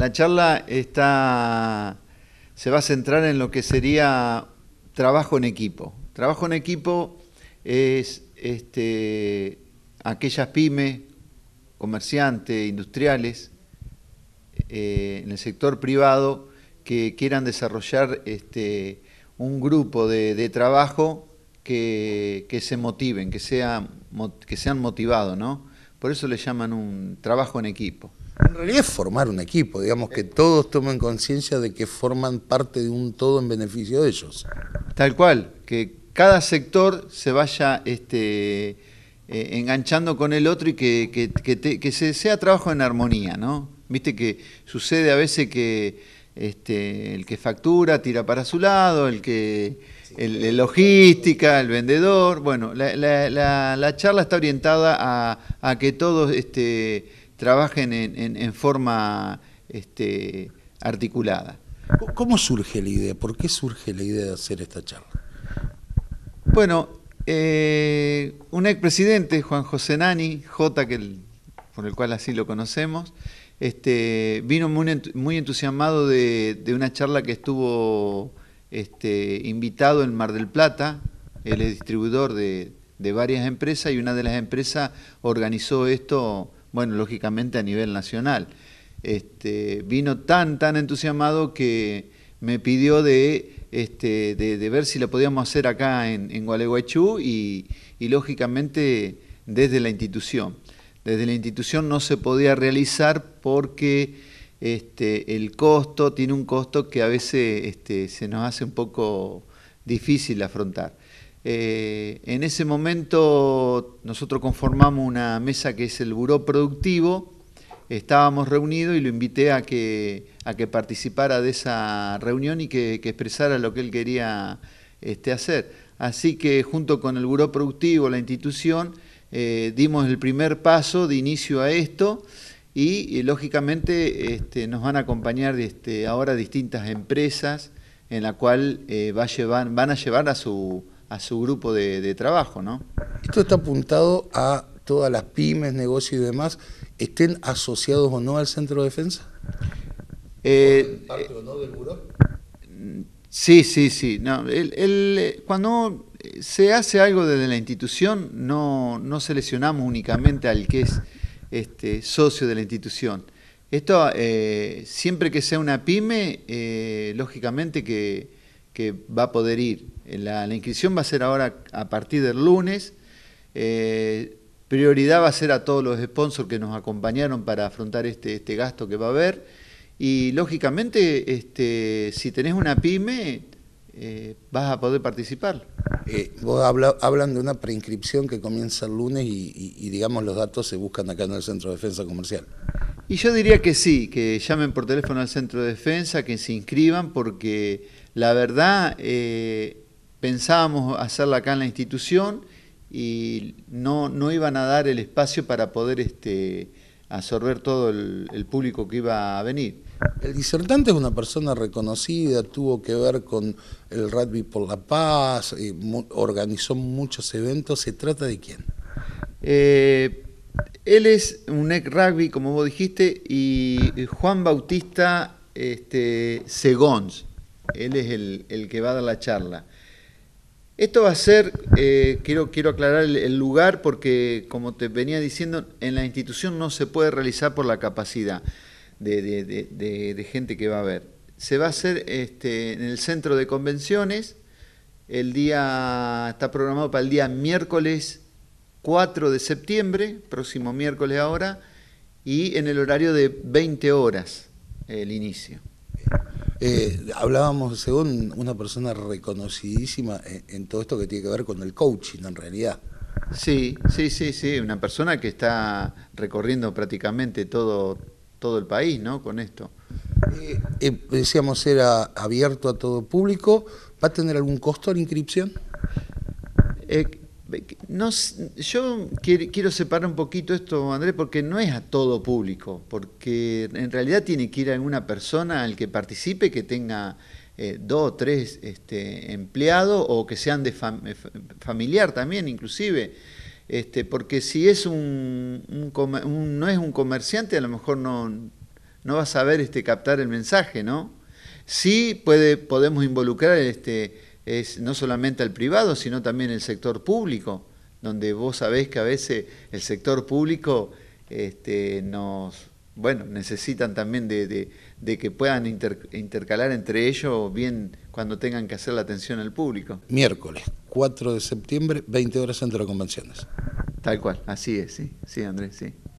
La charla está, se va a centrar en lo que sería trabajo en equipo. Trabajo en equipo es este, aquellas pymes, comerciantes, industriales, eh, en el sector privado, que quieran desarrollar este, un grupo de, trabajo que, se motiven, que, que sean motivados, ¿no? Por eso le llaman un trabajo en equipo. En realidad es formar un equipo, digamos que todos tomen conciencia de que forman parte de un todo en beneficio de ellos. Tal cual, que cada sector se vaya este, eh, enganchando con el otro y que, se, sea trabajo en armonía, ¿no? Viste que sucede a veces que este, el que factura tira para su lado, el que el, logística, el vendedor. Bueno, la, charla está orientada a, que todos este, trabajen en, forma este, articulada. ¿Cómo surge la idea? ¿Por qué surge la idea de hacer esta charla? Bueno, eh, un expresidente, Juan José Nani, J, que por el cual así lo conocemos, este, vino muy, entusiasmado de, una charla que estuvo este, invitado en Mar del Plata, él es distribuidor de varias empresas y una de las empresas organizó esto bueno, lógicamente a nivel nacional. Este, vino tan, tan entusiasmado que me pidió de, este, ver si lo podíamos hacer acá en, Gualeguaychú y, lógicamente desde la institución. Desde la institución no se podía realizar porque este, el costo tiene un costo que a veces este, se nos hace un poco difícil afrontar. Eh, en ese momento nosotros conformamos una mesa que es el Buró Productivo, estábamos reunidos y lo invité a que, a que participara de esa reunión y que, expresara lo que él quería este, hacer. Así que junto con el Buró Productivo, la institución, eh, dimos el primer paso de inicio a esto y, lógicamente este, nos van a acompañar este, ahora distintas empresas en la cual eh, va van a llevar a su a su grupo de, trabajo, ¿no? Esto está apuntado a todas las pymes, negocios y demás, estén asociados o no al centro de defensa. Eh, parte eh, o no del buró? Sí, sí, sí. Eh, cuando se hace algo desde la institución, no, seleccionamos únicamente al que es este, socio de la institución. Esto, siempre que sea una pyme, lógicamente que que va a poder ir. La, la inscripción va a ser ahora a partir del lunes. Eh, prioridad va a ser a todos los sponsors que nos acompañaron para afrontar este, este gasto que va a haber. Y lógicamente, este, si tenés una pyme, eh, vas a poder participar. Eh, vos habla, hablan de una preinscripción que comienza el lunes y, y, digamos los datos se buscan acá en el Centro de Defensa Comercial. Y yo diría que sí, que llamen por teléfono al centro de defensa, que se inscriban, porque la verdad eh, pensábamos hacerla acá en la institución y no, no iban a dar el espacio para poder este, absorber todo el, público que iba a venir. El disertante es una persona reconocida, tuvo que ver con el Rugby por la Paz, eh, organizó muchos eventos. ¿Se trata de quién? Eh, él es un ex rugby, como vos dijiste, y Juan Bautista este, Segons. Él es el, que va a dar la charla. Esto va a ser, eh, quiero, quiero aclarar el, lugar porque, como te venía diciendo, en la institución no se puede realizar por la capacidad de, gente que va a ver. Se va a hacer este, en el centro de convenciones. El día está programado para el día miércoles 4 de septiembre, próximo miércoles ahora, y en el horario de 20 horas el inicio. Eh, hablábamos, según una persona reconocidísima eh, en, todo esto que tiene que ver con el coaching en realidad. Sí, sí, sí, sí, una persona que está recorriendo prácticamente todo, todo el país ¿no? con esto. Eh, eh decíamos, era abierto a todo público. ¿Va a tener algún costo la inscripción? No, yo quiero separar un poquito esto, Andrés, porque no es a todo público, porque en realidad tiene que ir a alguna persona al que participe, que tenga eh, dos o tres este, empleados o que sean de eh, familiar también, inclusive. Este, porque si es un, no es un comerciante, a lo mejor no, va a saber este, captar el mensaje, ¿no? Sí puede, podemos involucrar este, no solamente al privado, sino también el sector público donde vos sabés que a veces el sector público este, nos, bueno, necesitan también de, que puedan intercalar entre ellos bien cuando tengan que hacer la atención al público. Miércoles, 4 de septiembre, 20 horas Centro de Convenciones. Tal cual, así es, sí, sí, Andrés, sí.